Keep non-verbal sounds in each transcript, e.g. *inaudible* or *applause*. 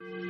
thank you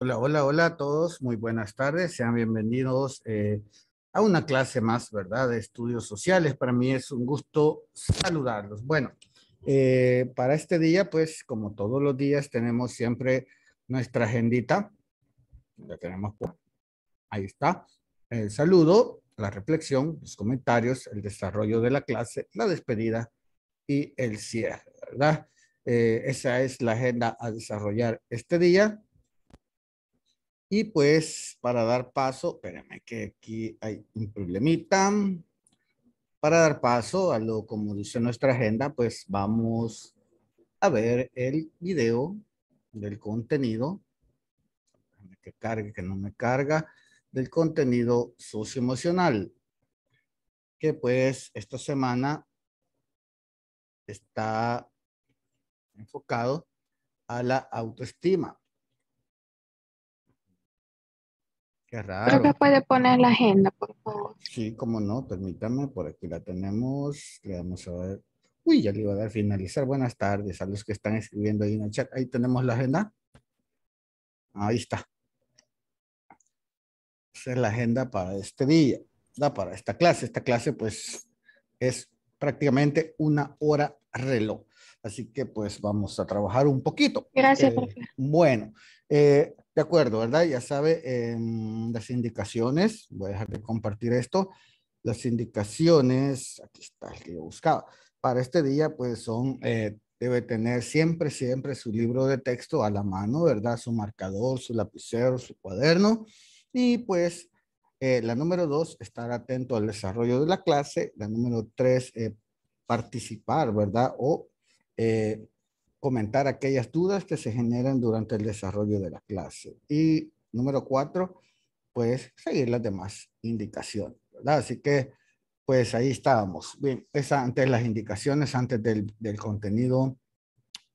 Hola, hola, hola a todos. Muy buenas tardes. Sean bienvenidos eh, a una clase más, ¿verdad? De estudios sociales. Para mí es un gusto saludarlos. Bueno, eh, para este día, pues como todos los días, tenemos siempre nuestra agendita. La tenemos ahí está. El saludo, la reflexión, los comentarios, el desarrollo de la clase, la despedida y el cierre, ¿verdad? Eh, esa es la agenda a desarrollar este día y pues para dar paso, espérenme que aquí hay un problemita. Para dar paso a lo como dice nuestra agenda, pues vamos a ver el video del contenido. Que cargue, que no me carga. Del contenido socioemocional. Que pues esta semana está enfocado a la autoestima. Qué raro. Creo que puede poner la agenda, por favor. Sí, cómo no, permítame, por aquí la tenemos. Le vamos a ver. Uy, ya le iba a dar finalizar. Buenas tardes a los que están escribiendo ahí en el chat. Ahí tenemos la agenda. Ahí está. Esa es la agenda para este día, da para esta clase. Esta clase, pues, es prácticamente una hora reloj. Así que, pues, vamos a trabajar un poquito. Gracias, eh, Bueno, eh, de acuerdo, ¿verdad? Ya sabe, em, las indicaciones, voy a dejar de compartir esto, las indicaciones, aquí está el que yo buscaba, para este día pues son, eh, debe tener siempre, siempre su libro de texto a la mano, ¿verdad? Su marcador, su lapicero, su cuaderno y pues eh, la número dos, estar atento al desarrollo de la clase, la número tres, eh, participar, ¿verdad? O comentar aquellas dudas que se generan durante el desarrollo de la clase. Y número cuatro, pues seguir las demás indicaciones, ¿verdad? Así que, pues ahí estábamos. Bien, es antes las indicaciones, antes del, del contenido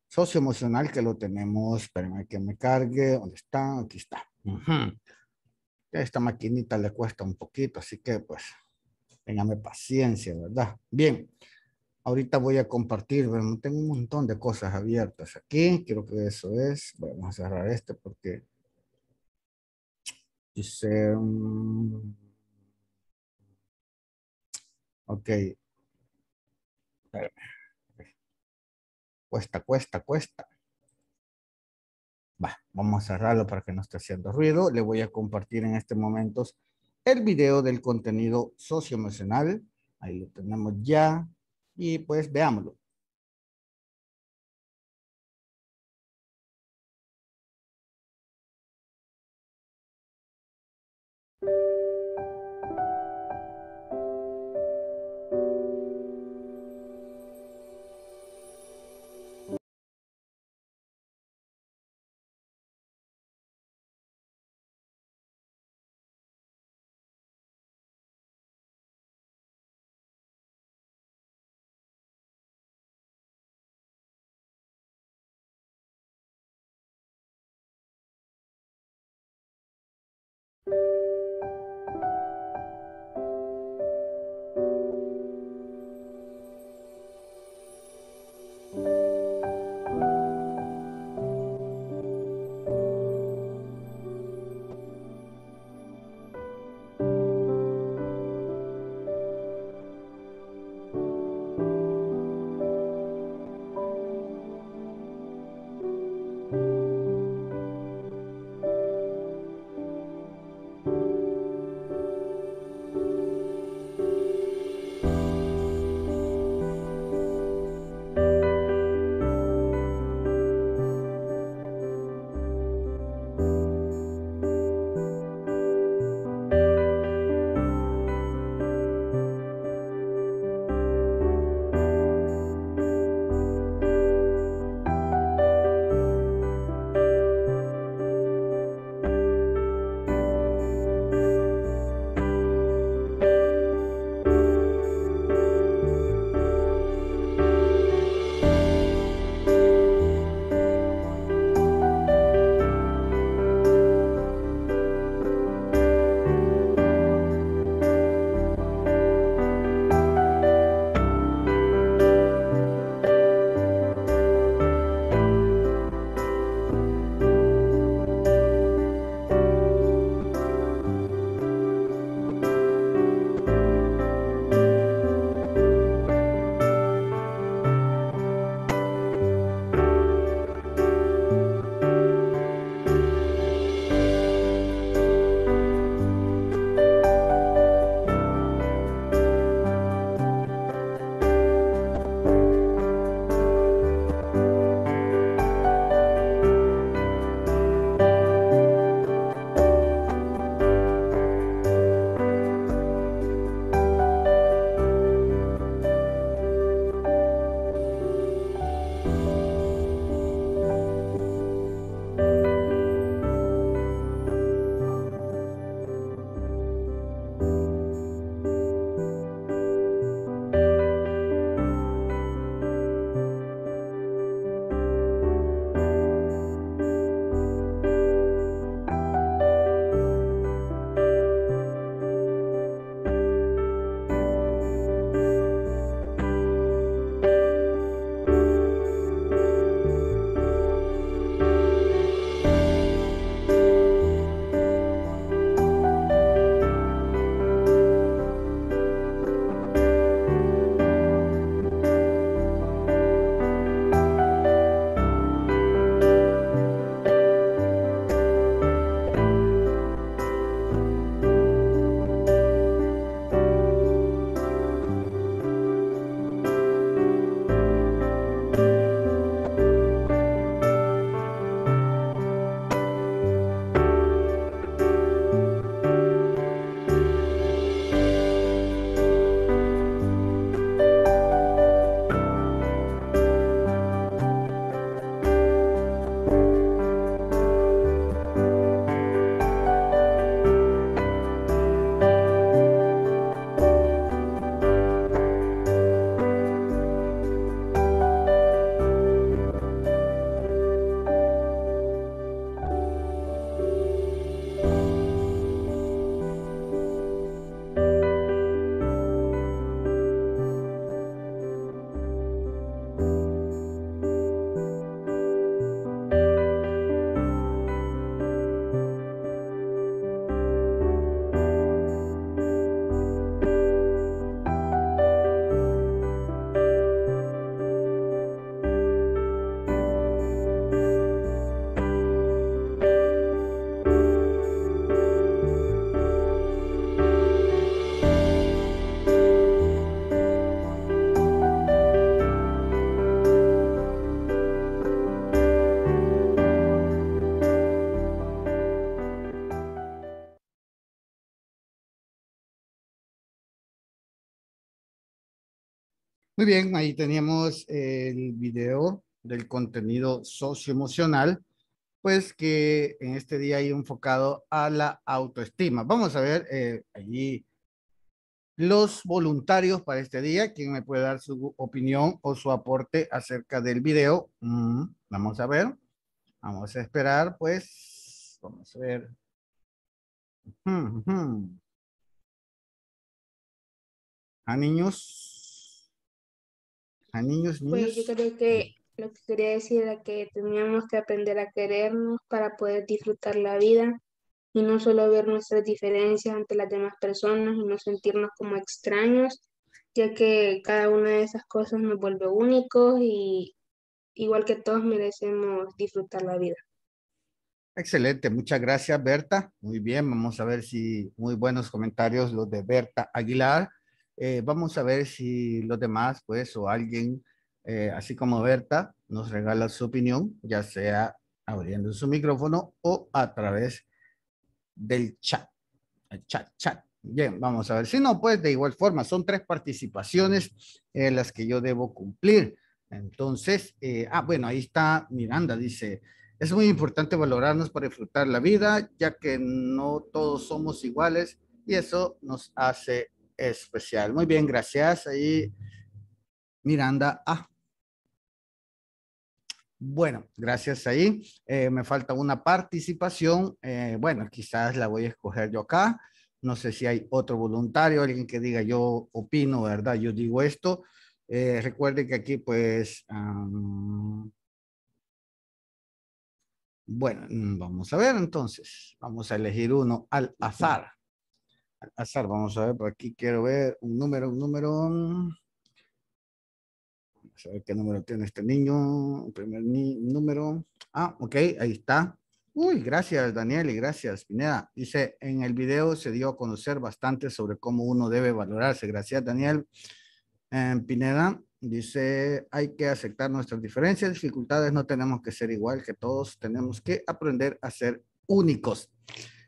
socioemocional que lo tenemos, espérenme que me cargue, ¿dónde está? Aquí está. Esta maquinita le cuesta un poquito, así que pues, téngame paciencia, ¿verdad? Bien. Bien. Ahorita voy a compartir, tengo un montón de cosas abiertas aquí, creo que eso es. Vamos a cerrar este porque dice... Um, ok. Cuesta, cuesta, cuesta. Va, vamos a cerrarlo para que no esté haciendo ruido. Le voy a compartir en este momento el video del contenido socioemocional. Ahí lo tenemos ya y pues veámoslo. bien, ahí teníamos el video del contenido socioemocional, pues que en este día hay enfocado a la autoestima. Vamos a ver eh, allí los voluntarios para este día, ¿Quién me puede dar su opinión o su aporte acerca del video. Mm, vamos a ver, vamos a esperar, pues, vamos a ver. Mm, A niños a niños, niños. Pues yo creo que lo que quería decir era que teníamos que aprender a querernos para poder disfrutar la vida y no solo ver nuestras diferencias ante las demás personas y no sentirnos como extraños, ya que cada una de esas cosas nos vuelve únicos y igual que todos merecemos disfrutar la vida. Excelente, muchas gracias Berta. Muy bien, vamos a ver si muy buenos comentarios los de Berta Aguilar. Eh, vamos a ver si los demás, pues, o alguien, eh, así como Berta, nos regala su opinión, ya sea abriendo su micrófono o a través del chat. Chat, chat. Bien, vamos a ver. Si no, pues de igual forma, son tres participaciones eh, las que yo debo cumplir. Entonces, eh, ah, bueno, ahí está Miranda, dice, es muy importante valorarnos para disfrutar la vida, ya que no todos somos iguales y eso nos hace especial. Muy bien, gracias. Ahí, Miranda. A. Ah. Bueno, gracias ahí. Eh, me falta una participación. Eh, bueno, quizás la voy a escoger yo acá. No sé si hay otro voluntario, alguien que diga yo opino, ¿verdad? Yo digo esto. recuerde eh, recuerden que aquí pues... bueno, mm, vamos a ver entonces. Vamos a elegir uno al azar azar. Vamos a ver, por aquí quiero ver un número, un número. Vamos a ver qué número tiene este niño. primer número. Ah, ok, ahí está. Uy, gracias Daniel y gracias Pineda. Dice, en el video se dio a conocer bastante sobre cómo uno debe valorarse. Gracias Daniel. Em, Pineda dice, hay que aceptar nuestras diferencias, dificultades, no tenemos que ser igual que todos, tenemos que aprender a ser únicos.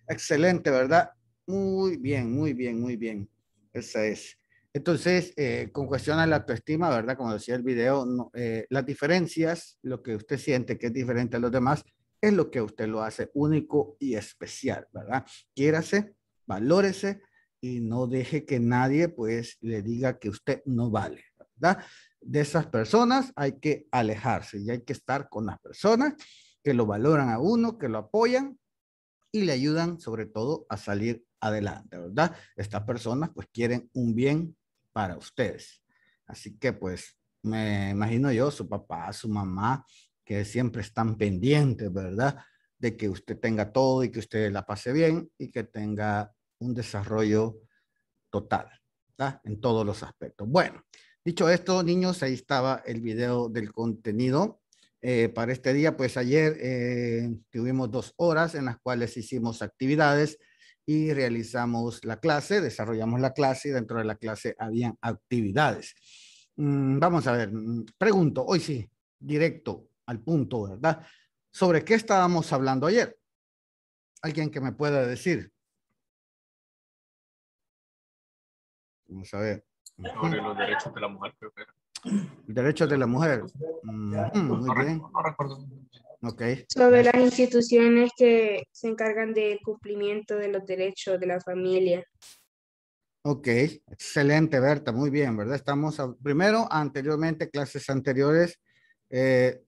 Excelente, ¿verdad? Muy bien, muy bien, muy bien. Esa es. Entonces, eh, con cuestión a la autoestima, ¿verdad? Como decía el video, eh, las diferencias, lo que usted siente que es diferente a los demás, es lo que usted lo hace único y especial, ¿verdad? Quiérase, valórese y no deje que nadie, pues, le diga que usted no vale, ¿verdad? De esas personas hay que alejarse y hay que estar con las personas que lo valoran a uno, que lo apoyan y le ayudan sobre todo a salir adelante, ¿verdad? Estas personas pues quieren un bien para ustedes. Así que pues me imagino yo, su papá, su mamá, que siempre están pendientes, ¿verdad? De que usted tenga todo y que usted la pase bien y que tenga un desarrollo total, ¿verdad? En todos los aspectos. Bueno, dicho esto, niños, ahí estaba el video del contenido. Eh, para este día, pues ayer eh, tuvimos dos horas en las cuales hicimos actividades y realizamos la clase, desarrollamos la clase y dentro de la clase habían actividades. Mm, vamos a ver, mm, pregunto, hoy sí, directo al punto, ¿verdad? ¿Sobre qué estábamos hablando ayer? ¿Alguien que me pueda decir? Vamos a ver. Sobre los derechos de la mujer, creo Derechos de la mujer. muy bien. No recuerdo sobre las instituciones que se encargan del cumplimiento de los derechos de la familia. Ok, excelente Berta, muy bien, ¿verdad? Estamos primero, anteriormente, clases anteriores, eh,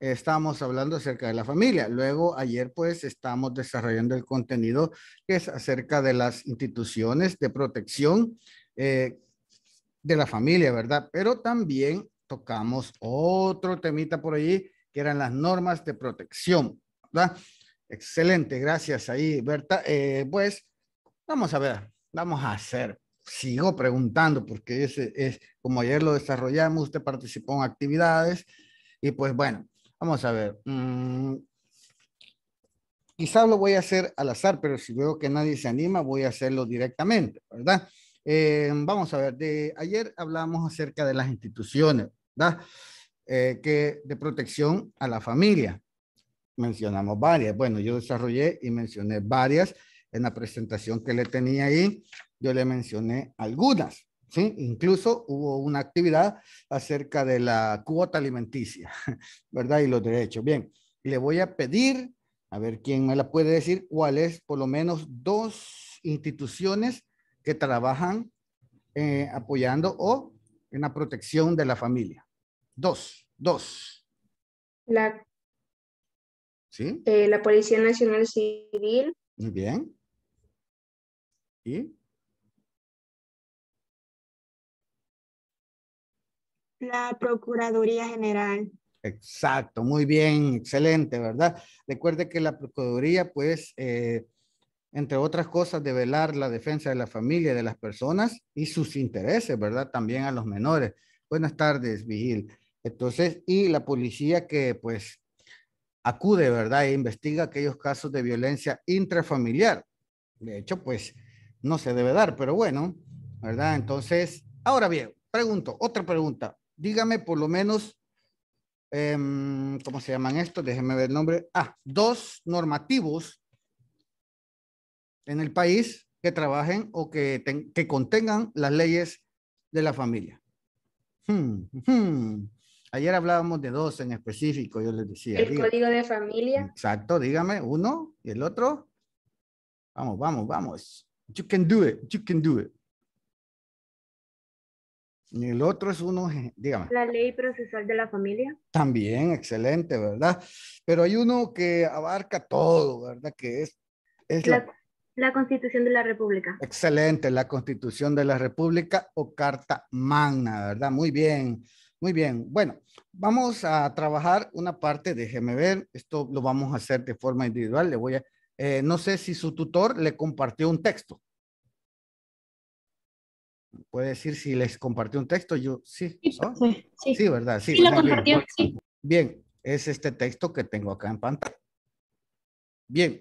estamos hablando acerca de la familia. Luego, ayer, pues, estamos desarrollando el contenido que es acerca de las instituciones de protección eh, de la familia, ¿verdad? Pero también tocamos otro temita por allí, que eran las normas de protección, ¿verdad? Excelente, gracias ahí, Berta. Eh, pues vamos a ver, vamos a hacer. Sigo preguntando porque ese es como ayer lo desarrollamos, usted participó en actividades y pues bueno, vamos a ver. Mm, quizá lo voy a hacer al azar, pero si veo que nadie se anima, voy a hacerlo directamente, ¿verdad? Eh, vamos a ver, de ayer hablamos acerca de las instituciones, ¿verdad? Eh, que de protección a la familia. Mencionamos varias. Bueno, yo desarrollé y mencioné varias en la presentación que le tenía ahí. Yo le mencioné algunas, ¿sí? Incluso hubo una actividad acerca de la cuota alimenticia, *laughs* ¿verdad? Y los derechos. Bien, le voy a pedir, a ver quién me la puede decir, cuáles por lo menos dos instituciones que trabajan eh, apoyando o en la protección de la familia. Dos, dos. La, ¿Sí? Eh, la Policía Nacional Civil. Muy bien. ¿Y? La Procuraduría General. Exacto, muy bien, excelente, ¿verdad? Recuerde que la Procuraduría, pues, eh, entre otras cosas, de velar la defensa de la familia, de las personas y sus intereses, ¿verdad? También a los menores. Buenas tardes, Vigil. Entonces, y la policía que pues acude, ¿verdad? E investiga aquellos casos de violencia intrafamiliar. De hecho, pues no se debe dar, pero bueno, ¿verdad? Entonces, ahora bien, pregunto, otra pregunta. Dígame por lo menos, em, ¿cómo se llaman estos? Déjenme ver el nombre. Ah, dos normativos en el país que trabajen o que, que contengan las leyes de la familia. Hmm, hmm. Ayer hablábamos de dos en específico, yo les decía. El código de familia. Exacto, dígame uno y el otro. Vamos, vamos, vamos. You can do it, you can do it. Y el otro es uno, dígame. La ley procesal de la familia. También, excelente, ¿verdad? Pero hay uno que abarca todo, ¿verdad? Que es, es la la Constitución de la República. Excelente, la Constitución de la República o Carta Magna, ¿verdad? Muy bien, muy bien. Bueno, vamos a trabajar una parte, déjeme ver, esto lo vamos a hacer de forma individual, le voy a, eh, no sé si su tutor le compartió un texto. Puede decir si les compartió un texto, yo sí. Sí, ¿verdad? Sí, lo compartió, sí. Bien, es este texto que tengo acá en pantalla. Bien,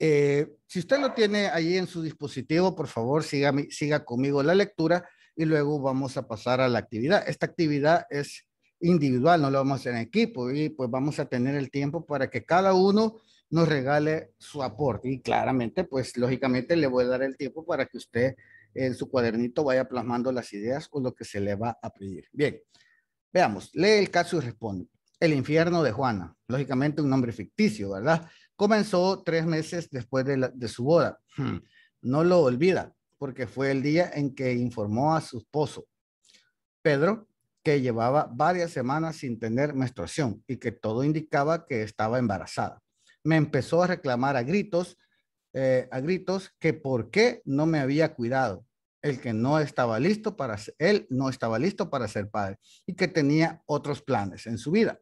eh, si usted lo tiene ahí en su dispositivo, por favor, siga, siga conmigo la lectura y luego vamos a pasar a la actividad. Esta actividad es individual, no lo vamos a hacer en equipo y pues vamos a tener el tiempo para que cada uno nos regale su aporte y claramente pues lógicamente le voy a dar el tiempo para que usted en su cuadernito vaya plasmando las ideas con lo que se le va a pedir. Bien, veamos, lee el caso y responde. El infierno de Juana, lógicamente un nombre ficticio, ¿verdad? Comenzó tres meses después de, su boda. Hmm, no lo olvida, porque fue el día en que informó a su esposo, Pedro, que llevaba varias semanas sin tener menstruación y que todo indicaba que estaba embarazada. Me empezó a reclamar a gritos, eh, a gritos, que por qué no me había cuidado, el que no estaba listo para él no estaba listo para ser padre y que tenía otros planes en su vida.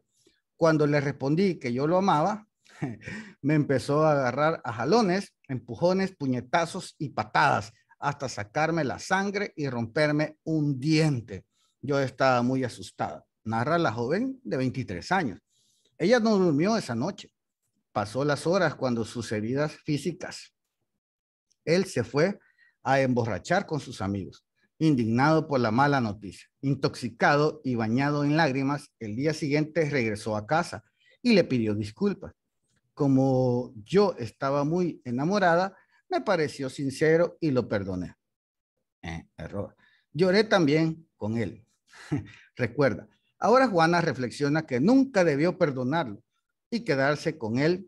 Cuando le respondí que yo lo amaba, *laughs* me empezó a agarrar a jalones, empujones, puñetazos y patadas hasta sacarme la sangre y romperme un diente. Yo estaba muy asustada, narra la joven de 23 años. Ella no durmió esa noche. Pasó las horas cuando sus heridas físicas. Él se fue a emborrachar con sus amigos, indignado por la mala noticia. Intoxicado y bañado en lágrimas, el día siguiente regresó a casa y le pidió disculpas como yo estaba muy enamorada, me pareció sincero y lo perdoné. Eh, error. Lloré también con él. *laughs* Recuerda, ahora Juana reflexiona que nunca debió perdonarlo y quedarse con él.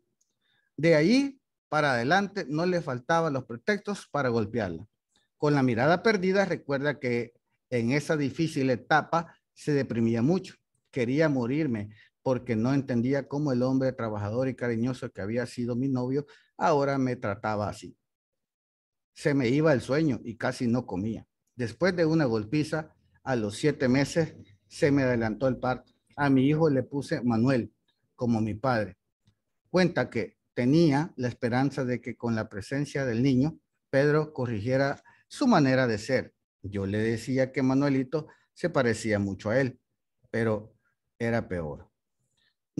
De ahí para adelante no le faltaban los pretextos para golpearla. Con la mirada perdida recuerda que en esa difícil etapa se deprimía mucho. Quería morirme, porque no entendía cómo el hombre trabajador y cariñoso que había sido mi novio ahora me trataba así. Se me iba el sueño y casi no comía. Después de una golpiza, a los siete meses, se me adelantó el parto. A mi hijo le puse Manuel, como mi padre. Cuenta que tenía la esperanza de que con la presencia del niño, Pedro corrigiera su manera de ser. Yo le decía que Manuelito se parecía mucho a él, pero era peor.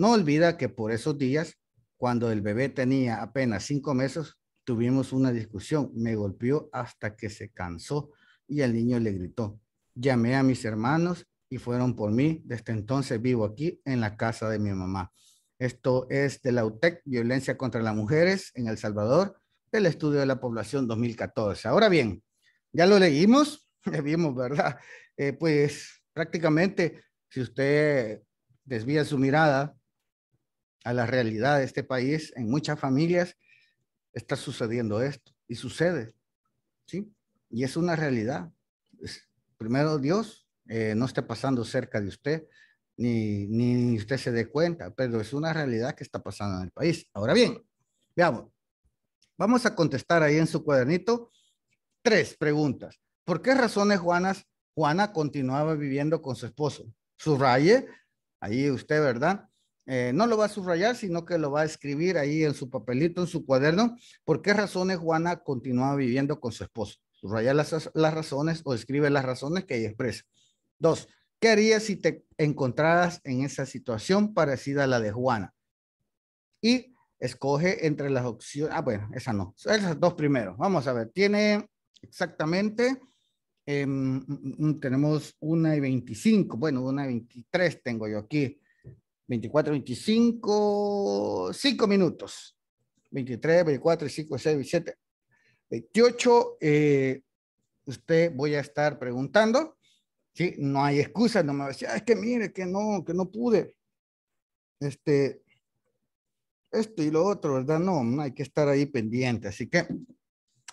No olvida que por esos días, cuando el bebé tenía apenas cinco meses, tuvimos una discusión. Me golpeó hasta que se cansó y el niño le gritó. Llamé a mis hermanos y fueron por mí. Desde entonces vivo aquí en la casa de mi mamá. Esto es de la UTEC, Violencia contra las Mujeres en El Salvador, del Estudio de la Población 2014. Ahora bien, ya lo leímos, le *laughs* vimos, ¿verdad? Eh, pues prácticamente, si usted desvía su mirada a la realidad de este país, en muchas familias está sucediendo esto y sucede, ¿sí? Y es una realidad. primero Dios eh, no esté pasando cerca de usted, ni, ni usted se dé cuenta, pero es una realidad que está pasando en el país. Ahora bien, veamos, vamos a contestar ahí en su cuadernito tres preguntas. ¿Por qué razones Juanas, Juana continuaba viviendo con su esposo? Subraye, ahí usted, ¿verdad? Eh, no lo va a subrayar, sino que lo va a escribir ahí en su papelito, en su cuaderno, por qué razones Juana continuaba viviendo con su esposo. Subraya las, razones o escribe las razones que ella expresa. Dos, ¿qué harías si te encontraras en esa situación parecida a la de Juana? Y escoge entre las opciones, ah, bueno, esa no, esas dos primero. Vamos a ver, tiene exactamente... Em, mm, mm, mm, tenemos una y veinticinco, bueno, una y 23 tengo yo aquí. 24, 25, 5 minutos. 23, 24, 5, 6, 7 28. usted voy a estar preguntando. ¿sí? No hay excusas, no me va a decir, ah, es que mire, que no, que no pude. Este, esto y lo otro, ¿verdad? No, no hay que estar ahí pendiente. Así que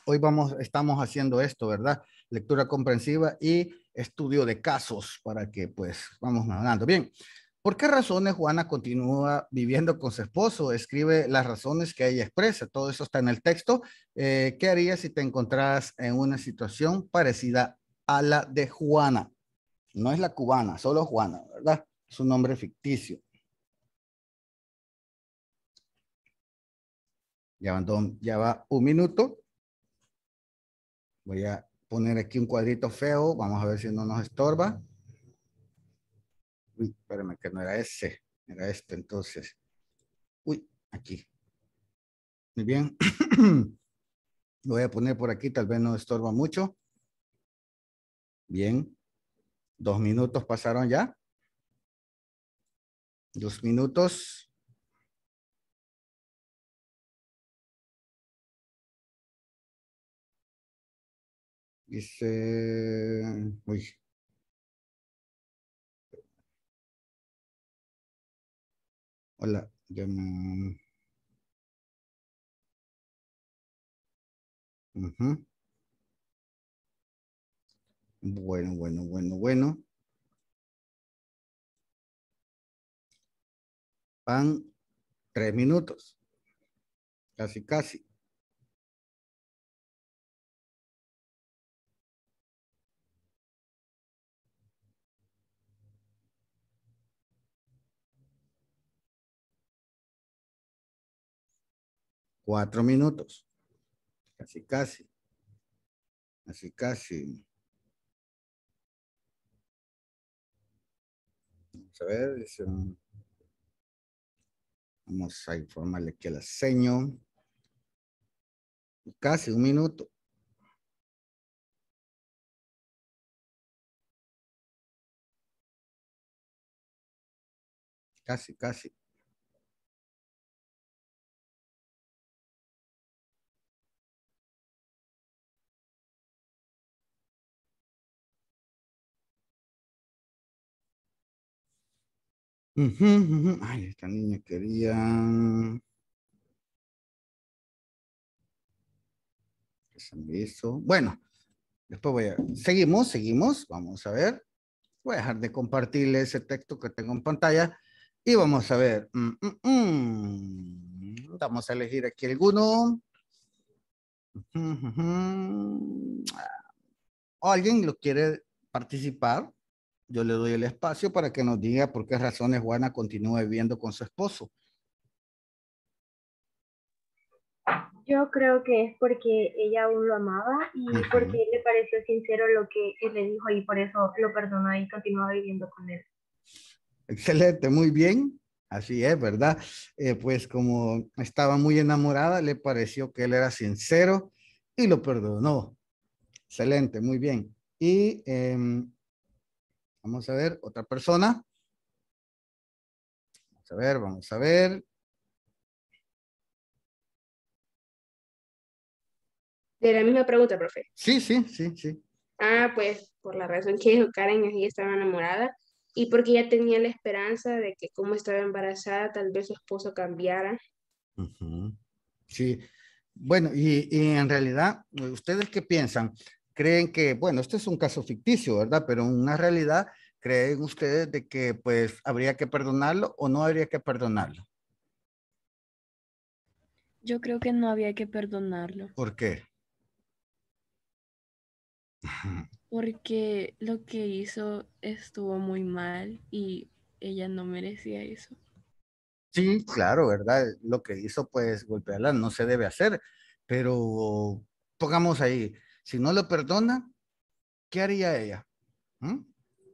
hoy vamos, estamos haciendo esto, ¿verdad? Lectura comprensiva y estudio de casos para que pues vamos hablando. Bien, ¿Por qué razones Juana continúa viviendo con su esposo? Escribe las razones que ella expresa. Todo eso está en el texto. Eh, ¿Qué harías si te encontraras en una situación parecida a la de Juana? No es la cubana, solo Juana, ¿verdad? Es un nombre ficticio. ya va un minuto. Voy a poner aquí un cuadrito feo. Vamos a ver si no nos estorba. Uy, espérame, que no era ese, era este entonces. Uy, aquí. Muy bien. *clears throat* voy a poner por aquí, tal vez no estorba mucho. Bien. Dos minutos pasaron ya. Dos minutos. Dice, uy, Hola. Bueno, bueno, bueno, bueno. Van tres minutos. Casi, casi. Cuatro minutos. Casi, casi. Casi, casi. Vamos a ver. vamos a informarle que la seño. Casi un minuto. Casi, casi. Ay, esta niña quería... Bueno, después voy a... Seguimos, seguimos. Vamos a ver. Voy a dejar de compartirle ese texto que tengo en pantalla. Y vamos a ver. Mm, mm, mm. vamos a elegir aquí alguno. Ah. ¿Alguien lo quiere participar? yo le doy el espacio para que nos diga por qué razones Juana continúa viviendo con su esposo. Yo creo que es porque ella aún lo amaba y porque le pareció sincero lo que él le dijo y por eso lo perdonó y continuó viviendo con él. Excelente, muy bien. Así es, ¿verdad? Eh, pues como estaba muy enamorada, le pareció que él era sincero y lo perdonó. Excelente, muy bien. Y eh, Vamos a ver, otra persona. Vamos a ver, vamos a ver. De la misma pregunta, profe. Sí, sí, sí, sí. Ah, pues por la razón que dijo Karen, ella estaba enamorada y porque ella tenía la esperanza de que como estaba embarazada, tal vez su esposo cambiara. Sí. Bueno, y, y, en realidad, ¿ustedes qué piensan? creen que, bueno, este es un caso ficticio, ¿verdad? Pero en una realidad, ¿creen ustedes de que pues habría que perdonarlo o no habría que perdonarlo? Yo creo que no había que perdonarlo. ¿Por qué? Porque lo que hizo estuvo muy mal y ella no merecía eso. Sí, claro, ¿verdad? Lo que hizo, pues golpearla no se debe hacer, pero pongamos ahí, si no lo perdona, ¿qué haría ella? ¿Mm?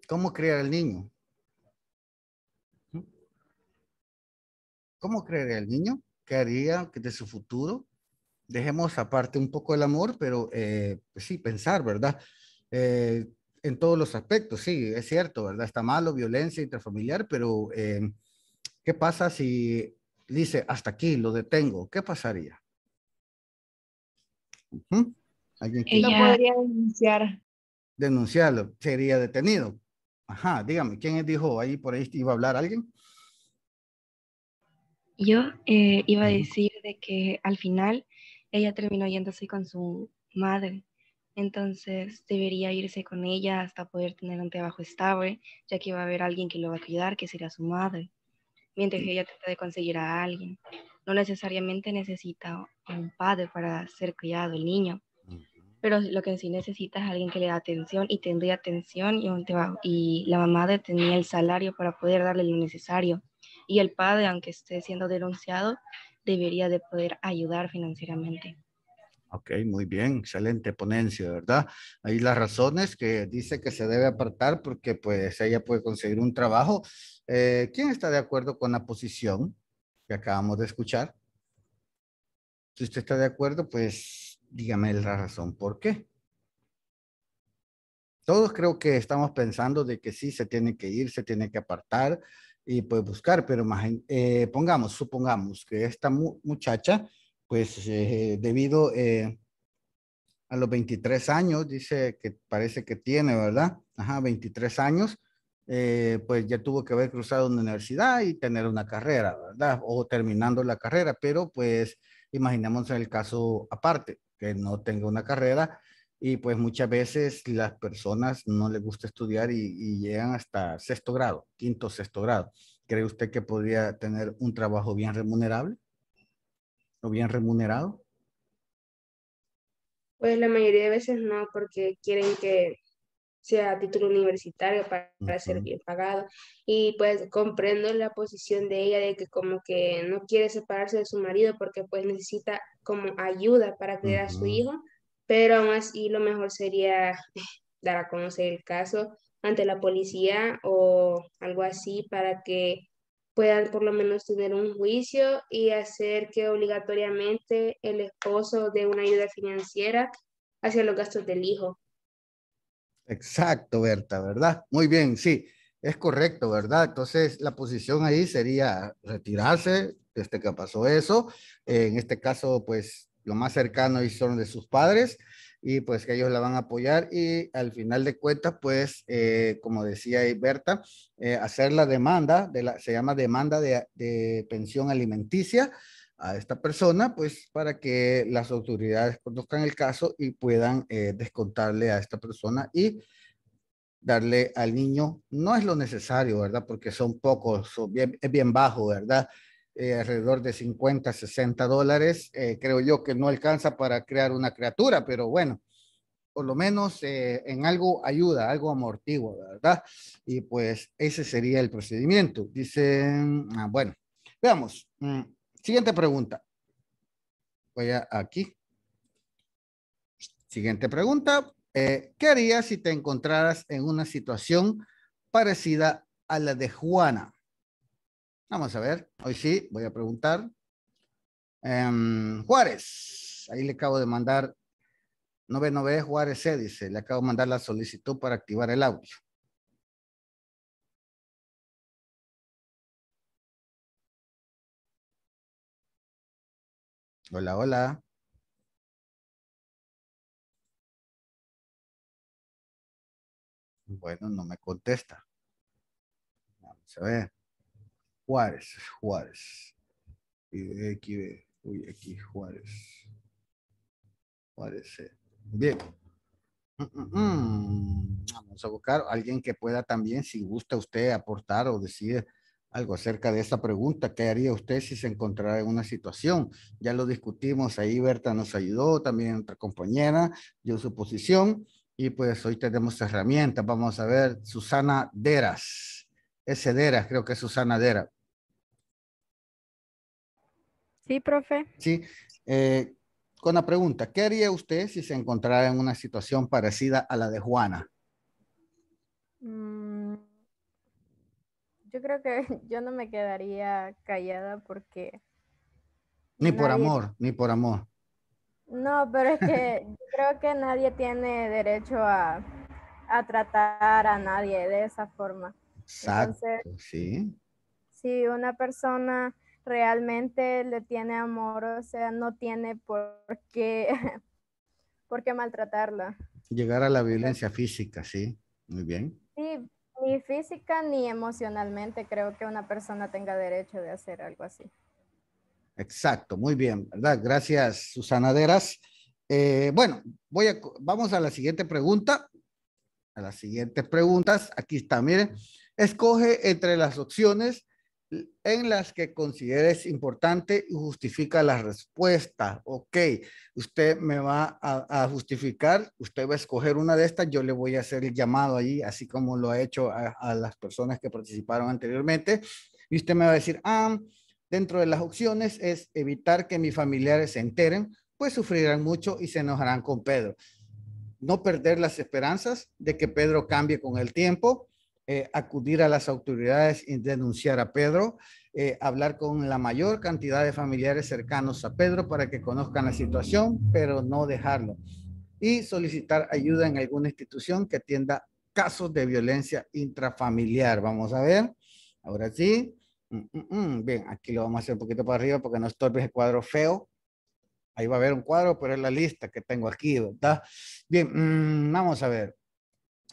¿Cómo criar al niño? ¿Mm? ¿Cómo creería el niño? ¿Qué haría de su futuro? Dejemos aparte un poco el amor, pero eh, pues sí, pensar, ¿verdad? Eh, en todos los aspectos, sí, es cierto, ¿verdad? Está malo, violencia intrafamiliar, pero eh, ¿qué pasa si dice, hasta aquí, lo detengo? ¿Qué pasaría? ¿Mm? Alguien Ella... podría denunciar. Denunciarlo, sería detenido. Ajá, dígame, ¿quién dijo ahí por ahí iba a hablar alguien? Yo eh, iba a decir de que al final ella terminó yéndose con su madre, entonces debería irse con ella hasta poder tener un trabajo estable, ya que va a haber alguien que lo va a cuidar, que será su madre, mientras que ella trata de conseguir a alguien. No necesariamente necesita un padre para ser criado el niño, pero lo que sí necesita es alguien que le dé atención y tendría atención y, un trabajo. y la mamá tenía el salario para poder darle lo necesario. Y el padre, aunque esté siendo denunciado, debería de poder ayudar financieramente. Ok, muy bien, excelente ponencia, de ¿verdad? Ahí las razones que dice que se debe apartar porque pues ella puede conseguir un trabajo. Eh, ¿Quién está de acuerdo con la posición que acabamos de escuchar? Si usted está de acuerdo, pues dígame la razón por qué. Todos creo que estamos pensando de que sí, se tiene que ir, se tiene que apartar y pues buscar, pero eh, pongamos, supongamos que esta muchacha, pues eh, debido eh, a los 23 años, dice que parece que tiene, ¿verdad? Ajá, 23 años, pues ya tuvo que haber cruzado una universidad y tener una carrera, ¿verdad? O terminando la carrera, pero pues imaginemos el caso aparte no tenga una carrera y pues muchas veces las personas no les gusta estudiar y, y llegan hasta sexto grado, quinto, sexto grado. ¿Cree usted que podría tener un trabajo bien remunerable o bien remunerado? Pues la mayoría de veces no, porque quieren que sea título universitario para, ser bien pagado. Y pues comprendo la posición de ella de que como que no quiere separarse de su marido porque pues necesita como ayuda para cuidar a su hijo, pero aún así lo mejor sería *laughs* dar a conocer el caso ante la policía o algo así para que puedan por lo menos tener un juicio y hacer que obligatoriamente el esposo dé una ayuda financiera hacia los gastos del hijo Exacto, Berta, ¿verdad? Muy bien, sí, es correcto, ¿verdad? Entonces, la posición ahí sería retirarse desde que pasó eso. en este caso, pues, lo más cercano y son de sus padres y pues que ellos la van a apoyar y al final de cuentas, pues, eh, como decía Berta, eh, hacer la demanda, de la, se llama demanda de, de pensión alimenticia a esta persona, pues para que las autoridades conozcan el caso y puedan eh, descontarle a esta persona y darle al niño, no es lo necesario, ¿verdad? Porque son pocos, bien, es bien bajo, ¿verdad? Eh, alrededor de 50, 60 dólares, eh, creo yo que no alcanza para crear una criatura, pero bueno, por lo menos eh, en algo ayuda, algo amortigua, ¿verdad? Y pues ese sería el procedimiento. dicen, ah, bueno, veamos. Mm, Siguiente pregunta. Voy a aquí. Siguiente pregunta. Eh, ¿Qué harías si te encontraras en una situación parecida a la de Juana? Vamos a ver. Hoy sí, voy a preguntar. Em, Juárez. Ahí le acabo de mandar ve, Juárez C, dice. Le acabo de mandar la solicitud para activar el audio. Hola, hola. Bueno, no me contesta. Vamos a ver. Juárez, Juárez. Y aquí, uy, aquí, Juárez. Juárez. Eh. Bien. Mm, mm, mm. Vamos a buscar alguien que pueda también, si gusta usted, aportar o decir algo acerca de esta pregunta. ¿Qué haría usted si se encontrara en una situación? Ya lo discutimos, ahí Berta nos ayudó, también otra compañera dio su posición y pues hoy tenemos herramientas. Vamos a ver, Susana Deras. Ese Deras, creo que es Susana Deras. Sí, profe. Sí. Eh, con la pregunta, ¿qué haría usted si se encontrara en una situación parecida a la de Juana? Mm, yo creo que *laughs* yo no me quedaría callada porque... Ni por amor, ni por amor. No, pero es que *laughs* creo que nadie tiene derecho a, tratar a nadie de esa forma. Exacto, sí. Si una persona realmente le tiene amor, o sea, no tiene por qué, *laughs* por qué maltratarla. Llegar a la violencia física, sí, muy bien. Sí, ni física ni emocionalmente creo que una persona tenga derecho de hacer algo así. Exacto, muy bien, ¿verdad? Gracias, Susana Deras. Eh, bueno, voy vamos a la siguiente pregunta. A las siguientes preguntas. Aquí está, miren. Escoge entre las opciones en las que consideres importante y justifica la respuesta. Ok, usted me va a, justificar, usted va a escoger una de estas, yo le voy a hacer el llamado ahí, así como lo ha hecho a, a las personas que participaron anteriormente, y usted me va a decir, ah, dentro de las opciones es evitar que mis familiares se enteren, pues sufrirán mucho y se enojarán con Pedro. No perder las esperanzas de que Pedro cambie con el tiempo, eh, acudir a las autoridades y denunciar a Pedro, eh, hablar con la mayor cantidad de familiares cercanos a Pedro para que conozcan la situación, pero no dejarlo. Y solicitar ayuda en alguna institución que atienda casos de violencia intrafamiliar. Vamos a ver. Ahora sí. Mm, mm, mm. Bien, aquí lo vamos a hacer un poquito para arriba porque no estorbe ese cuadro feo. Ahí va a haber un cuadro, pero es la lista que tengo aquí, ¿verdad? Bien, vamos a ver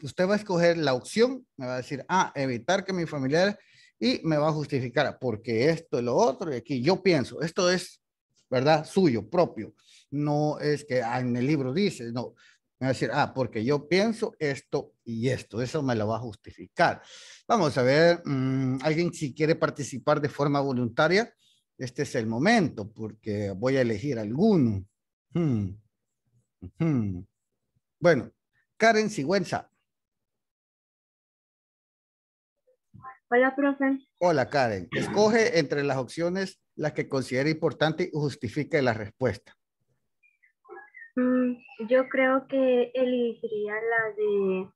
usted va a escoger la opción, me va a decir, ah, evitar que mi familiar y me va a justificar porque esto y lo otro y aquí yo pienso, esto es, ¿verdad? Suyo, propio. No es que ah, en el libro dice, no. Me va a decir, ah, porque yo pienso esto y esto, eso me lo va a justificar. Vamos a ver, mm, alguien si quiere participar de forma voluntaria, este es el momento porque voy a elegir alguno. Hmm. Hmm. Bueno, Karen Sigüenza, Hola, profe. Hola, Karen. Escoge entre las opciones las que considere importante y justifique la respuesta. Mm, yo creo que elegiría la de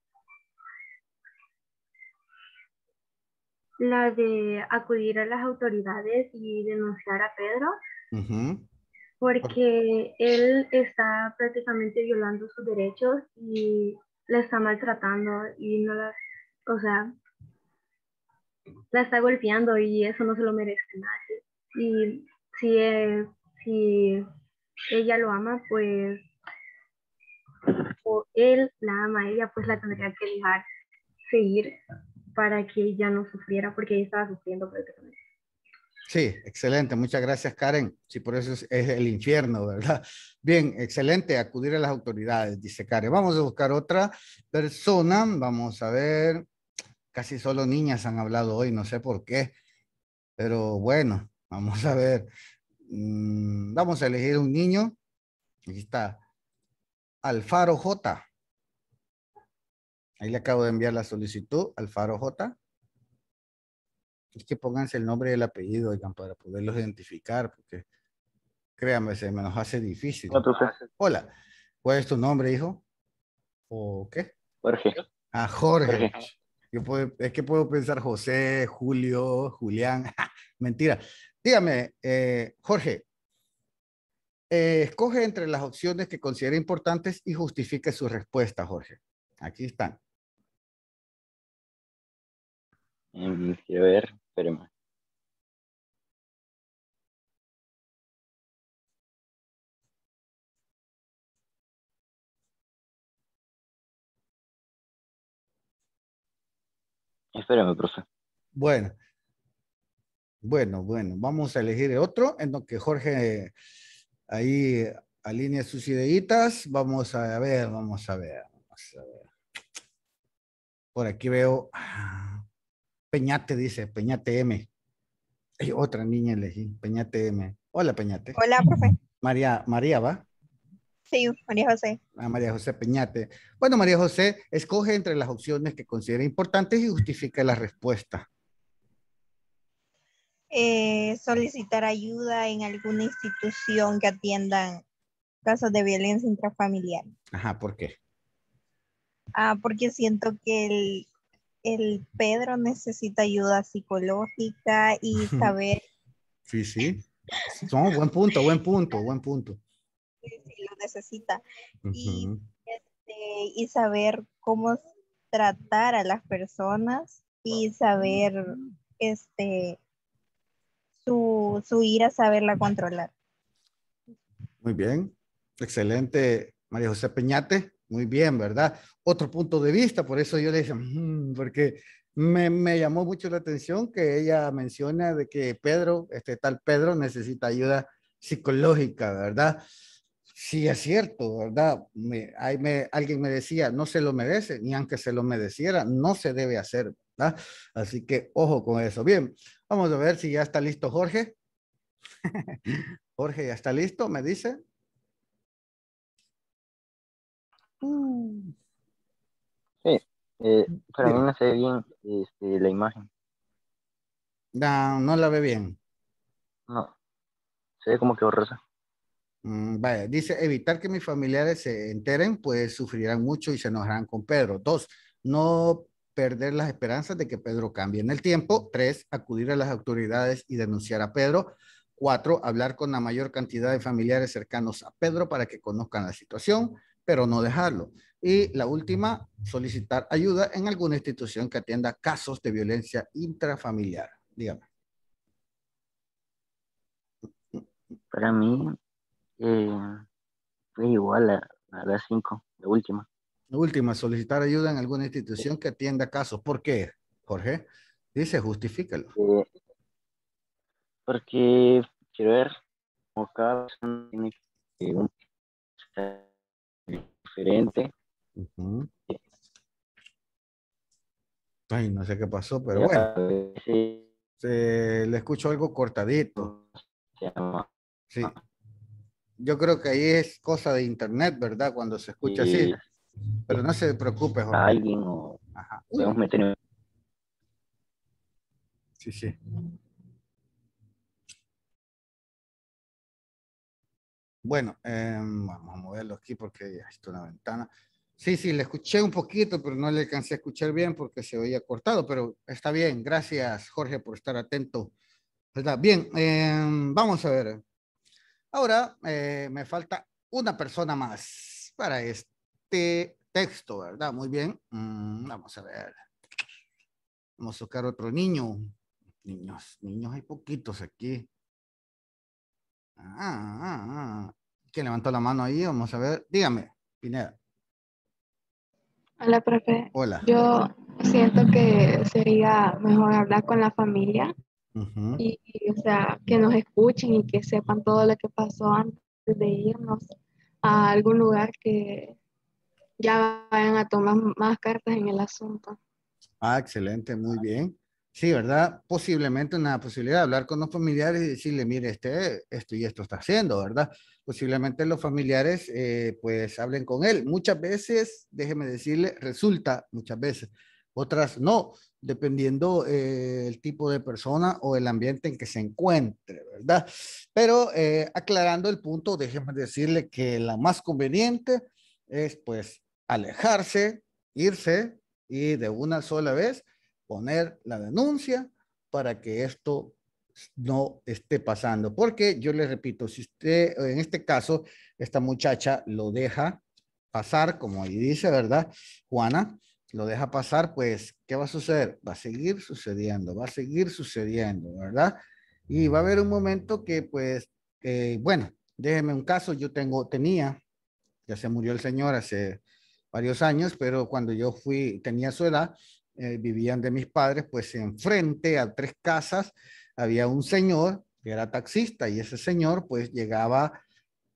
la de acudir a las autoridades y denunciar a Pedro, porque él está prácticamente violando sus derechos y la está maltratando y no la, o sea, la está golpeando y eso no se lo merece nadie. Y si, e, si ella lo ama, pues, o él la ama ella, pues la tendría que dejar seguir para que ella no sufriera, porque ella estaba sufriendo Sí, excelente. Muchas gracias, Karen. Sí, por eso es, el infierno, ¿verdad? *laughs* Bien, excelente. Acudir a las autoridades, dice Karen. Vamos a buscar otra persona. Vamos a ver. Casi solo niñas han hablado hoy, no sé por qué. Pero bueno, *laughs* vamos a ver. Mm, vamos a elegir un niño. Aquí está. Alfaro J. Ahí le acabo de enviar la solicitud. Alfaro J. Es que pónganse el nombre y el apellido, oigan, para poderlos identificar, porque créanme, se me nos hace difícil. Hola, ¿cuál es tu nombre, hijo? ¿O qué? Jorge. Ah, Jorge es que puedo pensar José, Julio, Julián. *laughs* Mentira. Dígame, eh, Jorge, eh, escoge entre las opciones que considera importantes y justifique su respuesta, Jorge. Aquí están. Mm, a ver, más profe. Bueno. Bueno, bueno, vamos a elegir otro en lo que Jorge ahí alinea sus ideitas. Vamos a ver, vamos a ver, vamos a ver. Por aquí veo ah, Peñate, dice Peñate M. Hay otra niña elegí, Peñate M. Hola, Peñate. Hola, profe. María, María, ¿va? Sí, María José. María José Peñate. Bueno, María José, escoge entre las opciones que considera importantes y justifica la respuesta. Eh, solicitar ayuda en alguna institución que atienda casos de violencia intrafamiliar. Ajá, ¿por qué? Ah, porque siento que el, el Pedro necesita ayuda psicológica y *laughs* saber. sí, sí. Son buen punto, buen punto, buen punto necesita. y, este, y saber cómo tratar a las personas y saber este, su, su ira, saberla controlar. Muy bien, excelente, María José Peñate. Muy bien, ¿verdad? Otro punto de vista, por eso yo le dije, mm, porque me, me, llamó mucho la atención que ella menciona de que Pedro, este tal Pedro, necesita ayuda psicológica, ¿verdad? sí es cierto, ¿verdad? Me, me, alguien me decía, no se lo merece, ni aunque se lo mereciera, no se debe hacer, ¿verdad? Así que ojo con eso. Bien, vamos a ver si ya está listo Jorge. *laughs* Jorge, ¿ya está listo? ¿Me dice? Sí, eh, pero no se ve bien este, la imagen. No, no la ve bien. No, se ve como que borrosa. Mm, vaya, dice, evitar que mis familiares se enteren, pues sufrirán mucho y se enojarán con Pedro. Dos, no perder las esperanzas de que Pedro cambie en el tiempo. Tres, acudir a las autoridades y denunciar a Pedro. Cuatro, hablar con la mayor cantidad de familiares cercanos a Pedro para que conozcan la situación, pero no dejarlo. Y la última, solicitar ayuda en alguna institución que atienda casos de violencia intrafamiliar. Dígame. Para mí, eh, igual a, las cinco la última. La última, solicitar ayuda en alguna institución que atienda casos. ¿Por qué, Jorge? Dice, justifícalo. Eh, porque, quiero ver, cómo cada diferente. Ay, no sé qué pasó, pero bueno. le escucho algo cortadito. Sí. Ah yo creo que ahí es cosa de internet, ¿verdad? Cuando se escucha así. Pero no se preocupe, Jorge. A alguien Sí, sí. Bueno, em, vamos a moverlo aquí porque ya está una ventana. Sí, sí, le escuché un poquito, pero no le alcancé a escuchar bien porque se oía cortado, pero está bien. Gracias, Jorge, por estar atento. ¿Verdad? Bien, em, vamos a ver. Ahora eh, me falta una persona más para este texto, ¿verdad? Muy bien. Mm, vamos a ver. Vamos a buscar otro niño. Niños, niños hay poquitos aquí. Ah, ah, ah, ¿Quién levantó la mano ahí? Vamos a ver. Dígame, Pineda. Hola, profe. Hola. Yo siento que sería mejor hablar con la familia y, o sea, que nos escuchen y que sepan todo lo que pasó antes de irnos a algún lugar que ya vayan a tomar más cartas en el asunto. Ah, excelente, muy bien. Sí, ¿verdad? Posiblemente una posibilidad de hablar con los familiares y decirle, mire, este, esto y esto está haciendo, ¿verdad? Posiblemente los familiares eh, pues hablen con él. Muchas veces, déjeme decirle, resulta muchas veces otras no, dependiendo eh, el tipo de persona o el ambiente en que se encuentre, ¿verdad? Pero eh, aclarando el punto, déjeme decirle que la más conveniente es pues alejarse, irse y de una sola vez poner la denuncia para que esto no esté pasando. Porque yo le repito, si usted, en este caso, esta muchacha lo deja pasar, como ahí dice, ¿verdad, Juana? lo deja pasar, pues, ¿qué va a suceder? Va a seguir sucediendo, va a seguir sucediendo, ¿verdad? Y va a haber un momento que, pues, eh, bueno, déjeme un caso, yo tengo, tenía, ya se murió el señor hace varios años, pero cuando yo fui, tenía su edad, eh, vivían de mis padres, pues enfrente a tres casas había un señor que era taxista y ese señor pues llegaba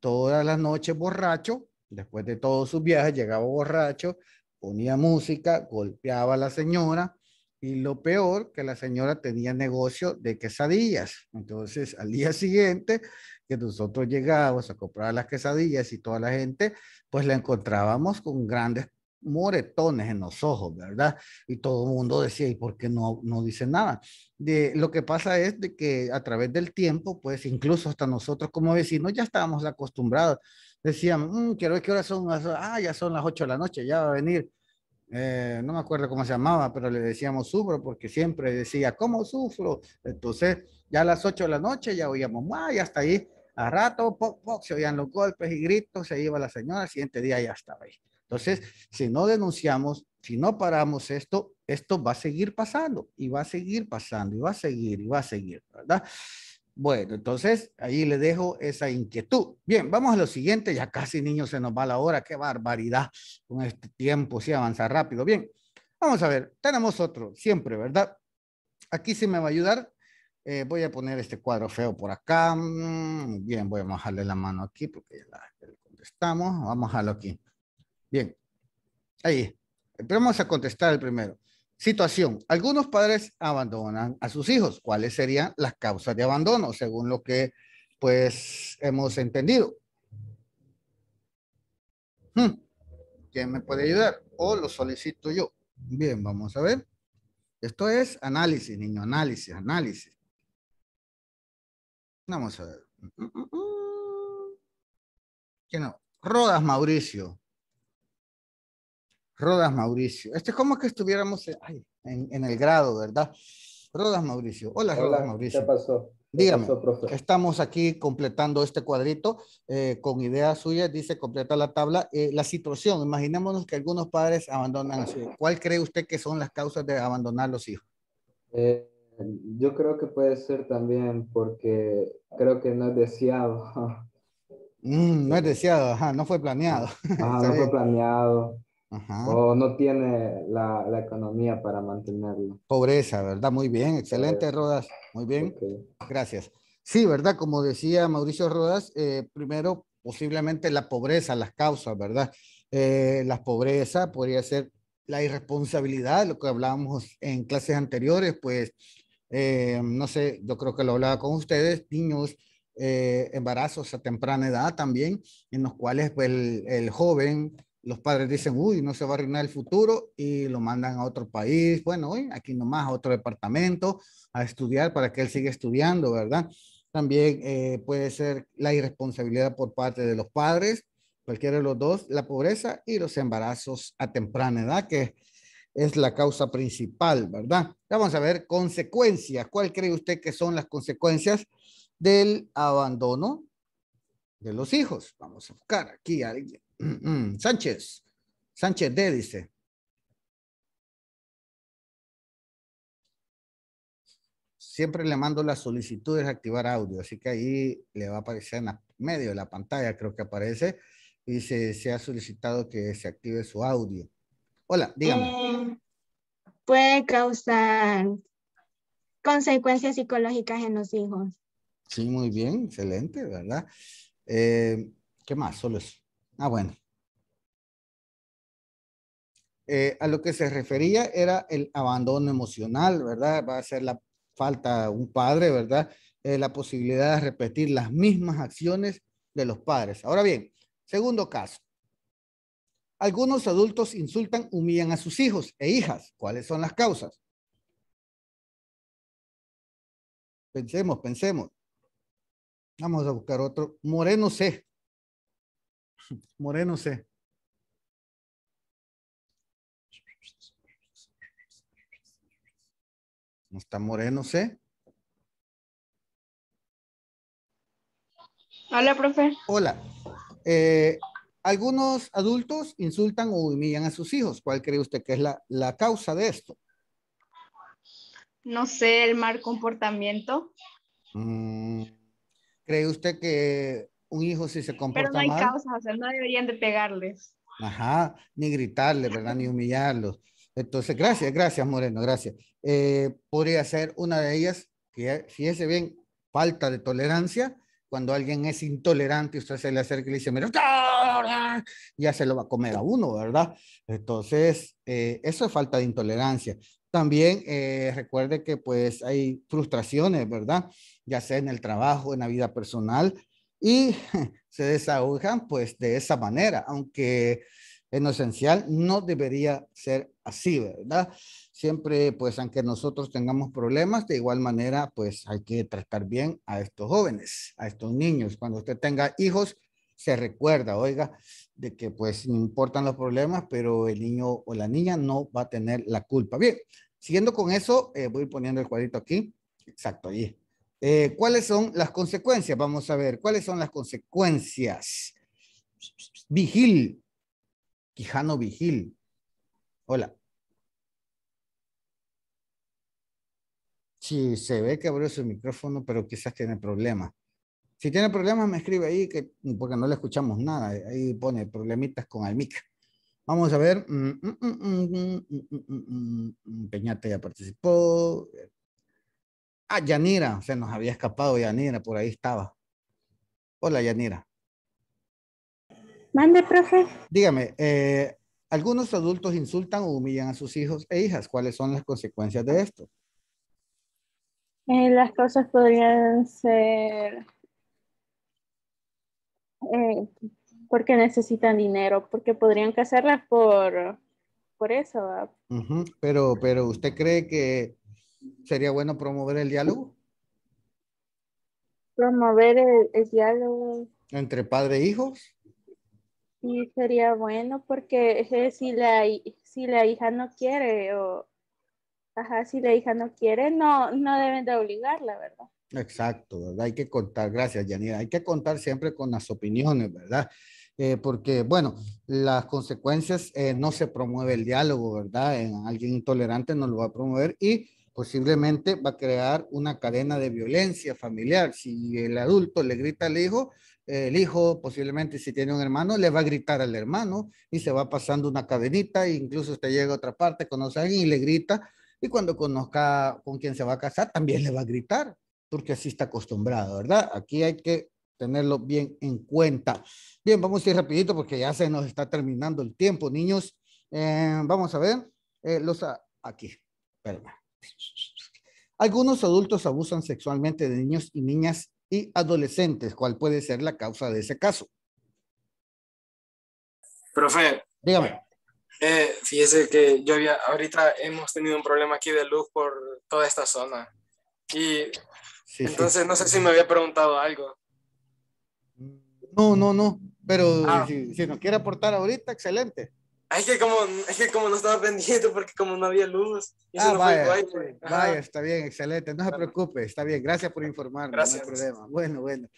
todas las noches borracho, después de todos sus viajes llegaba borracho ponía música, golpeaba a la señora y lo peor que la señora tenía negocio de quesadillas. Entonces, al día siguiente que nosotros llegábamos a comprar las quesadillas y toda la gente, pues la encontrábamos con grandes moretones en los ojos, ¿verdad? Y todo el mundo decía, ¿y por qué no, no dice nada? De, lo que pasa es de que a través del tiempo, pues incluso hasta nosotros como vecinos ya estábamos acostumbrados decían, mm, quiero ver qué horas son, ah, ya son las 8 de la noche, ya va a venir. Eh, no me acuerdo cómo se llamaba, pero le decíamos sufro porque siempre decía, ¿cómo sufro? Entonces, ya a las 8 de la noche ya oíamos, ah, ya está ahí. A rato, pop se oían los golpes y gritos, se iba la señora, el siguiente día ya estaba ahí. Entonces, si no denunciamos, si no paramos esto, esto va a seguir pasando y va a seguir pasando y va a seguir y va a seguir, ¿verdad? Bueno, entonces ahí le dejo esa inquietud. Bien, vamos a lo siguiente. Ya casi, niño se nos va la hora. Qué barbaridad con este tiempo. Sí, avanza rápido. Bien, vamos a ver. Tenemos otro, siempre, ¿verdad? Aquí sí me va a ayudar. Eh, voy a poner este cuadro feo por acá. Mm, bien, voy a bajarle la mano aquí porque ya la, contestamos. Vamos a lo aquí. Bien, ahí. Pero vamos a contestar el primero. Situación. Algunos padres abandonan a sus hijos. ¿Cuáles serían las causas de abandono? Según lo que pues hemos entendido. Hmm. ¿Quién me puede ayudar? O lo solicito yo. Bien, vamos a ver. Esto es análisis, niño, análisis, análisis. Vamos a ver. Mm, mm, mm, ¿Quién no? Rodas Mauricio. Rodas Mauricio. Este es como que estuviéramos en, el grado, ¿verdad? Rodas Mauricio. Hola, Rodas Mauricio. ¿Qué pasó? Dígame, estamos aquí completando este cuadrito eh, con ideas suyas, dice completa la tabla. Eh, la situación, imaginémonos que algunos padres abandonan a ¿Cuál cree usted que son las causas de abandonar los hijos? Eh, yo creo que puede ser también porque creo que no es deseado. *laughs* Mm, no es deseado, ajá, no fue planeado. Ah, *laughs* no fue planeado o no tiene la, la, economía para mantenerlo. Pobreza, ¿verdad? Muy bien, excelente Rodas, muy bien. Gracias. Sí, ¿verdad? Como decía Mauricio Rodas, eh, primero posiblemente la pobreza, las causas, ¿verdad? Eh, la pobreza podría ser la irresponsabilidad, lo que hablábamos en clases anteriores, pues, eh, no sé, yo creo que lo hablaba con ustedes, niños embarazos a temprana edad también, en los cuales pues, el, el, joven los padres dicen, uy, no se va a arruinar el futuro y lo mandan a otro país, bueno, hoy aquí nomás a otro departamento a estudiar para que él siga estudiando, ¿verdad? También eh, puede ser la irresponsabilidad por parte de los padres, cualquiera de los dos, la pobreza y los embarazos a temprana edad, que es la causa principal, ¿verdad? Vamos a ver consecuencias. ¿Cuál cree usted que son las consecuencias del abandono de los hijos. Vamos a buscar aquí a alguien. Mm, mm. Sánchez. Sánchez D dice. Siempre le mando las solicitudes de activar audio, así que ahí le va a aparecer en medio de la pantalla, creo que aparece, y se, ha solicitado que se active su audio. Hola, dígame. Eh, puede causar consecuencias psicológicas en los hijos. Sí, muy bien, excelente, ¿verdad? Eh, ¿Qué más? Solo eso. Ah, bueno. Eh, a lo que se refería era el abandono emocional, ¿verdad? Va a ser la falta un padre, ¿verdad? Eh, la posibilidad de repetir las mismas acciones de los padres. Ahora bien, segundo caso. Algunos adultos insultan, humillan a sus hijos e hijas. ¿Cuáles son las causas? Pensemos, pensemos. Vamos a buscar otro. Moreno C. Moreno C. ¿No está Moreno C? Hola, profe. Hola. Eh, algunos adultos insultan o humillan a sus hijos. ¿Cuál cree usted que es la, la causa de esto? No sé, el mal comportamiento. Mm, ¿Cree usted que un hijo si se comporta mal? Pero no hay causas, o sea, no deberían de pegarles. Ajá, ni gritarles, ¿verdad? Ni humillarlos. Entonces, gracias, gracias Moreno, gracias. Eh, podría ser una de ellas, que fíjese bien, falta de tolerancia. Cuando alguien es intolerante, usted se le acerca y le dice, mira, ya se lo va a comer a uno, ¿verdad? Entonces, eh, eso es falta de intolerancia. También eh, recuerde que pues hay frustraciones, ¿verdad? ya sea en el trabajo, en la vida personal, y *laughs* se desahogan pues de esa manera, aunque en lo esencial no debería ser así, ¿verdad? Siempre pues aunque nosotros tengamos problemas, de igual manera pues hay que tratar bien a estos jóvenes, a estos niños. Cuando usted tenga hijos, se recuerda, oiga, de que pues importan los problemas, pero el niño o la niña no va a tener la culpa. Bien, siguiendo con eso, eh, voy poniendo el cuadrito aquí. Exacto, ahí. Eh, ¿Cuáles son las consecuencias? Vamos a ver, ¿cuáles son las consecuencias? Vigil. Quijano Vigil. Hola. Sí, se ve que abrió su micrófono, pero quizás tiene problemas. Si tiene problemas, me escribe ahí, que, porque no le escuchamos nada. Ahí pone problemitas con el mic. Vamos a ver. Peñate ya participó. Ah, Yanira, se nos había escapado Yanira, por ahí estaba. Hola, Yanira. Mande, profe. Dígame, eh, algunos adultos insultan o humillan a sus hijos e hijas. ¿Cuáles son las consecuencias de esto? Eh, las cosas podrían ser eh, porque necesitan dinero, porque podrían casarlas por, por eso. pero, pero usted cree que sería bueno promover el diálogo. Promover el, diálogo. Entre padre e hijos. Sí, sería bueno porque eh, si, la, si la hija no quiere o ajá, si la hija no quiere, no, no deben de obligarla, ¿verdad? Exacto, ¿verdad? Hay que contar, gracias Yanira, hay que contar siempre con las opiniones, ¿verdad? Eh, porque, bueno, las consecuencias eh, no se promueve el diálogo, ¿verdad? alguien intolerante no lo va a promover y posiblemente va a crear una cadena de violencia familiar. Si el adulto le grita al hijo, el hijo posiblemente si tiene un hermano le va a gritar al hermano y se va pasando una cadenita e incluso usted llega a otra parte, conoce a alguien y le grita y cuando conozca con quien se va a casar también le va a gritar porque así está acostumbrado, ¿verdad? Aquí hay que tenerlo bien en cuenta. Bien, vamos a ir rapidito porque ya se nos está terminando el tiempo, niños. Eh, vamos a ver, eh, los aquí, perdón. Algunos adultos abusan sexualmente de niños y niñas y adolescentes, cuál puede ser la causa de ese caso. Profe, dígame. Eh, fíjese que yo había, ahorita hemos tenido un problema aquí de luz por toda esta zona. Y entonces no sé si me había preguntado algo. No, no, no. Pero ah. si, si, nos quiere aportar ahorita, excelente que como, es que como no estaba pendiente porque como no había luz. Ah, vaya, vaya, está bien, excelente. No se preocupe, está bien. Gracias por informarme. No hay problema. Bueno, bueno.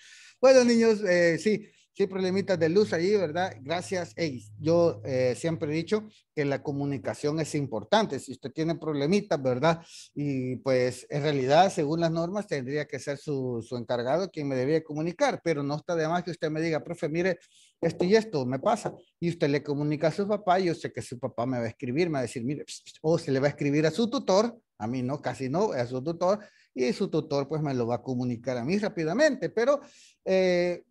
Bueno, niños, eh, sí, sí, problemitas de luz ahí, ¿verdad? Gracias. Hey, yo eh, siempre he dicho que la comunicación es importante. Si usted tiene problemitas, ¿verdad? Y pues en realidad, según las normas, tendría que ser su, su encargado quien me debía comunicar, pero no está de más que usted me diga, profe, mire, esto y esto me pasa. Y usted le comunica a su papá, yo sé que su papá me va a escribir, me va a decir, mire, o se le va a escribir a su tutor, a mí no, casi no, a su tutor, y su tutor pues me lo va a comunicar a mí rápidamente, pero eh,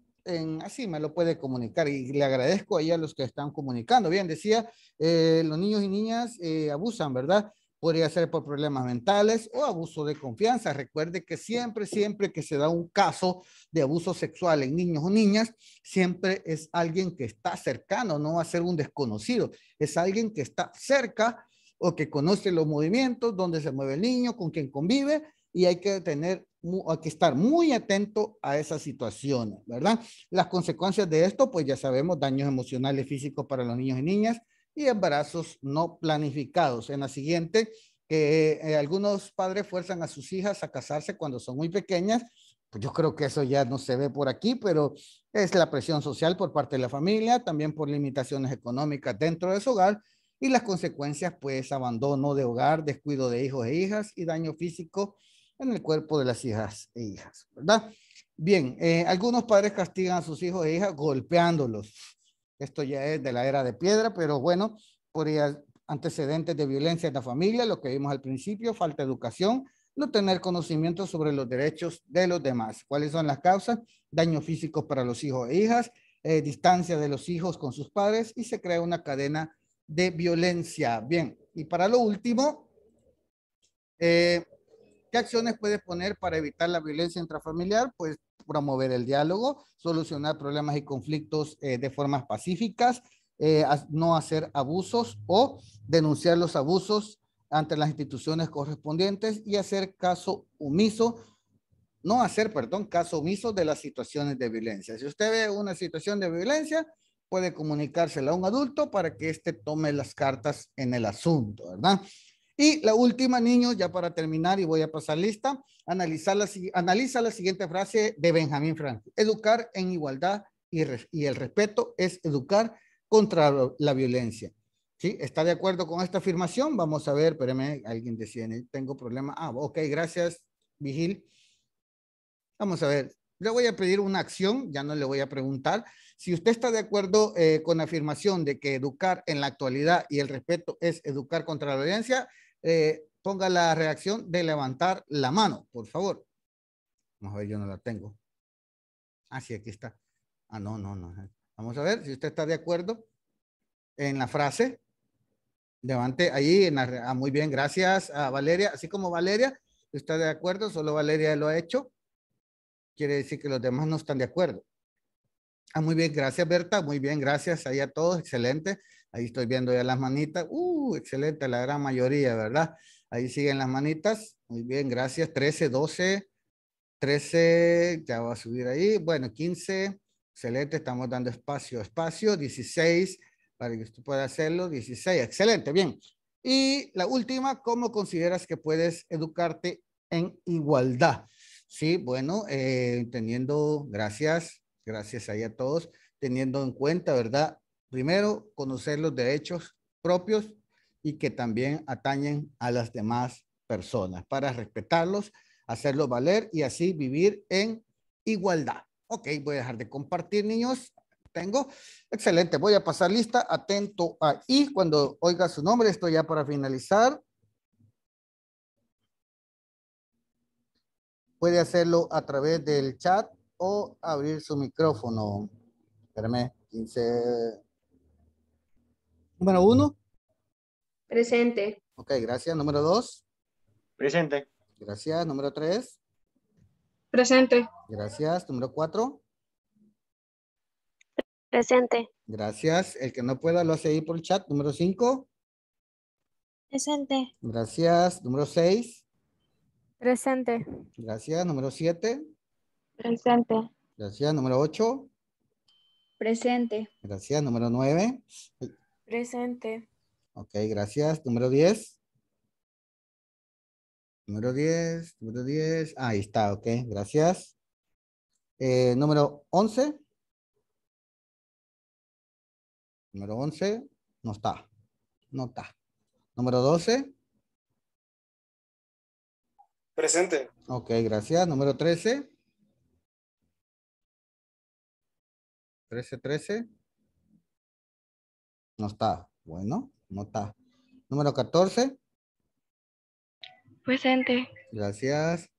así me lo puede comunicar y le agradezco ahí a los que están comunicando. Bien, decía, eh, los niños y niñas eh, abusan, ¿verdad? Podría ser por problemas mentales o abuso de confianza. Recuerde que siempre, siempre que se da un caso de abuso sexual en niños o niñas, siempre es alguien que está cercano, no va a ser un desconocido. Es alguien que está cerca o que conoce los movimientos, dónde se mueve el niño, con quién convive y hay que tener, hay que estar muy atento a esas situaciones, ¿verdad? Las consecuencias de esto, pues ya sabemos, daños emocionales, físicos para los niños y niñas, y embarazos no planificados. En la siguiente, que eh, algunos padres fuerzan a sus hijas a casarse cuando son muy pequeñas. Pues yo creo que eso ya no se ve por aquí, pero es la presión social por parte de la familia, también por limitaciones económicas dentro de su hogar y las consecuencias, pues abandono de hogar, descuido de hijos e hijas y daño físico en el cuerpo de las hijas e hijas, ¿verdad? Bien, eh, algunos padres castigan a sus hijos e hijas golpeándolos, esto ya es de la era de piedra, pero bueno, por antecedentes de violencia en la familia, lo que vimos al principio, falta de educación, no tener conocimiento sobre los derechos de los demás. ¿Cuáles son las causas? Daño físico para los hijos e hijas, eh, distancia de los hijos con sus padres y se crea una cadena de violencia. Bien, y para lo último, eh, ¿Qué acciones puedes poner para evitar la violencia intrafamiliar? Pues promover el diálogo, solucionar problemas y conflictos eh, de formas pacíficas, eh, no hacer abusos o denunciar los abusos ante las instituciones correspondientes y hacer caso omiso, no hacer, perdón, caso omiso de las situaciones de violencia. Si usted ve una situación de violencia, puede comunicársela a un adulto para que éste tome las cartas en el asunto, ¿verdad? Y la última, niños, ya para terminar y voy a pasar lista, analizar analiza la siguiente frase de Benjamín Franklin. Educar en igualdad y, y el respeto es educar contra la violencia. ¿Sí? ¿Está de acuerdo con esta afirmación? Vamos a ver, espérame, alguien decía, tengo problema. Ah, ok, gracias, Vigil. Vamos a ver, le voy a pedir una acción, ya no le voy a preguntar. Si usted está de acuerdo eh, con la afirmación de que educar en la actualidad y el respeto es educar contra la violencia, eh, ponga la reacción de levantar la mano, por favor. Vamos a ver, yo no la tengo. Ah, sí, aquí está. Ah, no, no, no. Vamos a ver si usted está de acuerdo en la frase. Levante ahí. En ah, muy bien, gracias a Valeria. Así como Valeria, está de acuerdo, solo Valeria lo ha hecho. Quiere decir que los demás no están de acuerdo. Ah, muy bien, gracias Berta. Muy bien, gracias ahí a todos. Excelente. Ahí estoy viendo ya las manitas. Uh, excelente, la gran mayoría, ¿verdad? Ahí siguen las manitas. Muy bien, gracias. 13, 12, 13, ya va a subir ahí. Bueno, 15, excelente, estamos dando espacio, espacio. 16, para que usted pueda hacerlo. 16, excelente, bien. Y la última, ¿cómo consideras que puedes educarte en igualdad? Sí, bueno, eh, teniendo, gracias, gracias ahí a todos, teniendo en cuenta, ¿verdad? Primero, conocer los derechos propios y que también atañen a las demás personas para respetarlos, hacerlos valer y así vivir en igualdad. Ok, voy a dejar de compartir, niños. Tengo. Excelente, voy a pasar lista. Atento ahí. Cuando oiga su nombre, estoy ya para finalizar. Puede hacerlo a través del chat o abrir su micrófono. Espérame, 15. Número uno. Presente. Ok, gracias. Número dos. Presente. Gracias. Número tres. Presente. Gracias. Número cuatro. Presente. Gracias. El que no pueda lo hace ahí por el chat. Número cinco. Presente. Gracias. Número seis. Presente. Gracias. Número siete. Presente. Gracias. Número ocho. Presente. Gracias. Número nueve. Presente. Ok, gracias. Número 10. Número 10, número 10. Ahí está, ok, gracias. Eh, número 11. Número 11, no está. No está. Número 12. Presente. Ok, gracias. Número 13. 13, 13. No está. Bueno, no está. Número 14. Eh, Presente. Gracias.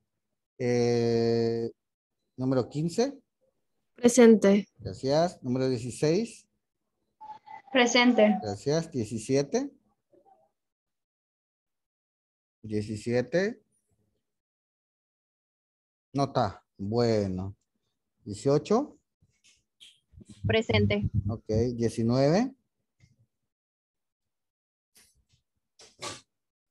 número 15. Presente. Gracias. Número 16. Presente. Gracias. 17. 17. No está. Bueno. 18. Presente. Ok. 19.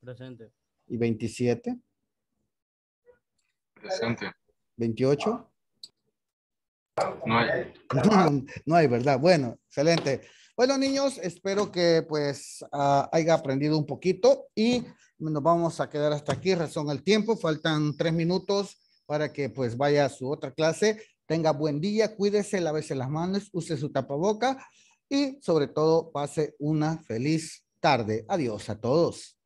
Presente. ¿Y 27? Presente. ¿28? No hay. *laughs* No, hay, ¿verdad? Bueno, excelente. Bueno, niños, espero que pues ah, haya aprendido un poquito y nos vamos a quedar hasta aquí. Razón al tiempo, faltan tres minutos para que pues vaya a su otra clase. Tenga buen día, cuídese, lávese las manos, use su tapaboca y sobre todo pase una feliz tarde. Adiós a todos.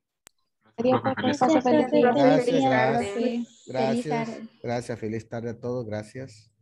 Gracias, gracias, gracias, feliz tarde a todos, gracias.